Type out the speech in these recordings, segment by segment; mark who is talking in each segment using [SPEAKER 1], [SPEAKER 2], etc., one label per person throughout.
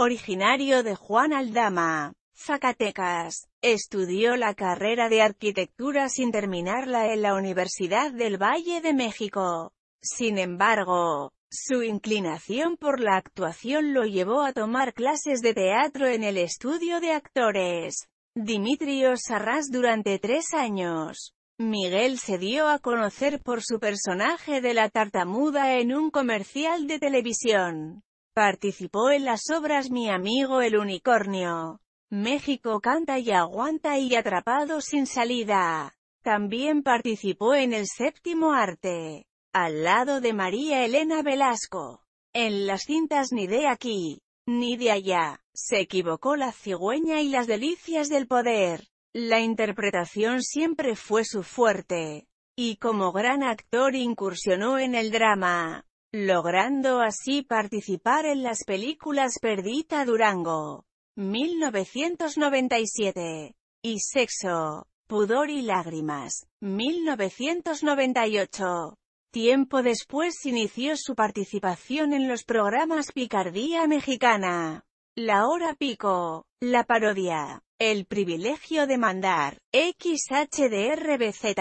[SPEAKER 1] Originario de Juan Aldama, Zacatecas, estudió la carrera de arquitectura sin terminarla en la Universidad del Valle de México. Sin embargo, su inclinación por la actuación lo llevó a tomar clases de teatro en el estudio de actores. Dimitrio Sarras durante tres años. Miguel se dio a conocer por su personaje de la tartamuda en un comercial de televisión. Participó en las obras Mi amigo el unicornio, México canta y aguanta y Atrapado sin salida. También participó en el séptimo arte, al lado de María Elena Velasco. En las cintas Ni de aquí, ni de allá, se equivocó la cigüeña y las delicias del poder. La interpretación siempre fue su fuerte, y como gran actor incursionó en el drama logrando así participar en las películas Perdita Durango, 1997, y Sexo, Pudor y Lágrimas, 1998. Tiempo después inició su participación en los programas Picardía Mexicana, La Hora Pico, La Parodia, El Privilegio de Mandar, XHDRBZ,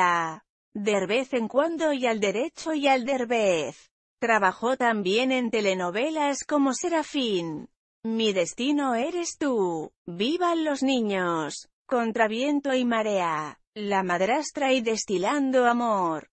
[SPEAKER 1] de en cuando y al derecho y al derbez. Trabajó también en telenovelas como Serafín, Mi destino eres tú, Vivan los niños, Contraviento y marea, La madrastra y Destilando amor.